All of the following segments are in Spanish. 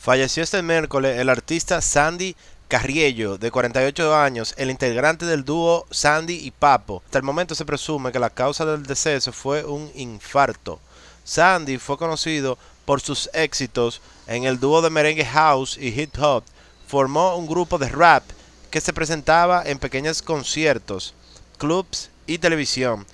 Falleció este miércoles el artista Sandy Carriello, de 48 años, el integrante del dúo Sandy y Papo. Hasta el momento se presume que la causa del deceso fue un infarto. Sandy fue conocido por sus éxitos en el dúo de merengue house y hip hop. Formó un grupo de rap que se presentaba en pequeños conciertos, clubs y televisión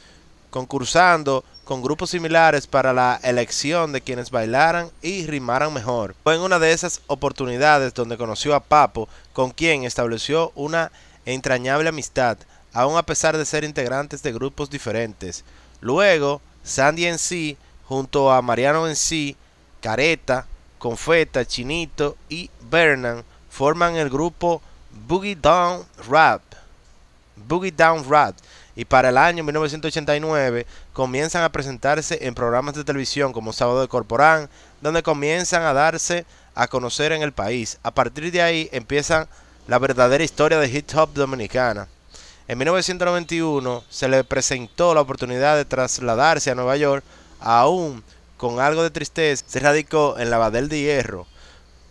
concursando con grupos similares para la elección de quienes bailaran y rimaran mejor. Fue en una de esas oportunidades donde conoció a Papo, con quien estableció una entrañable amistad, aun a pesar de ser integrantes de grupos diferentes. Luego, Sandy en sí, junto a Mariano en sí, Careta, Confeta, Chinito y Bernan, forman el grupo Boogie Down Rap. Boogie Down Rap, y para el año 1989 comienzan a presentarse en programas de televisión como Sábado de Corporán, donde comienzan a darse a conocer en el país. A partir de ahí empieza la verdadera historia de hip hop dominicana. En 1991 se le presentó la oportunidad de trasladarse a Nueva York, aún con algo de tristeza, se radicó en la de Hierro,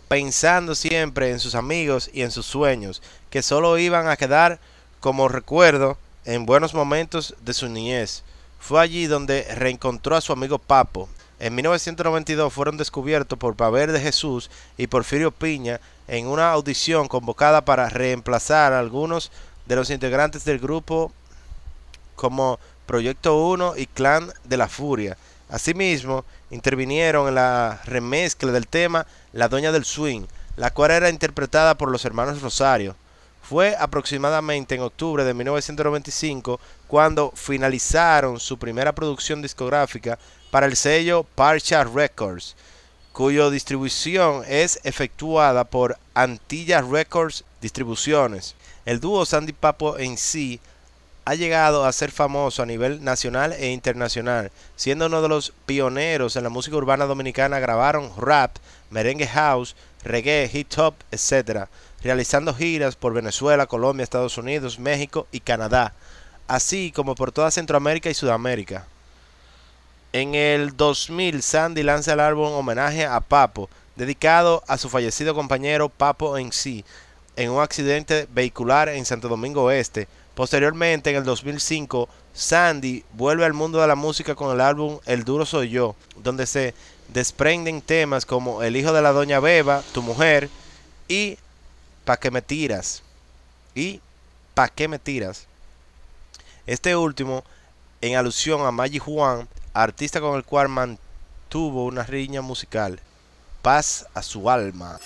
pensando siempre en sus amigos y en sus sueños, que solo iban a quedar como recuerdo en buenos momentos de su niñez. Fue allí donde reencontró a su amigo Papo. En 1992 fueron descubiertos por Pavel de Jesús y Porfirio Piña en una audición convocada para reemplazar a algunos de los integrantes del grupo como Proyecto 1 y Clan de la Furia. Asimismo, intervinieron en la remezcla del tema La Doña del Swing, la cual era interpretada por los hermanos Rosario. Fue aproximadamente en octubre de 1995 cuando finalizaron su primera producción discográfica para el sello Parcha Records, cuya distribución es efectuada por Antilla Records Distribuciones. El dúo Sandy Papo en sí ha llegado a ser famoso a nivel nacional e internacional, siendo uno de los pioneros en la música urbana dominicana. Grabaron rap, merengue house, reggae, hip hop, etc realizando giras por Venezuela, Colombia, Estados Unidos, México y Canadá, así como por toda Centroamérica y Sudamérica. En el 2000, Sandy lanza el álbum homenaje a Papo, dedicado a su fallecido compañero Papo en sí, en un accidente vehicular en Santo Domingo este Posteriormente, en el 2005, Sandy vuelve al mundo de la música con el álbum El Duro Soy Yo, donde se desprenden temas como El Hijo de la Doña Beba, Tu Mujer y ¿Para qué me tiras? Y ¿Para qué me tiras? Este último, en alusión a Maggie Juan, artista con el cual mantuvo una riña musical. Paz a su alma.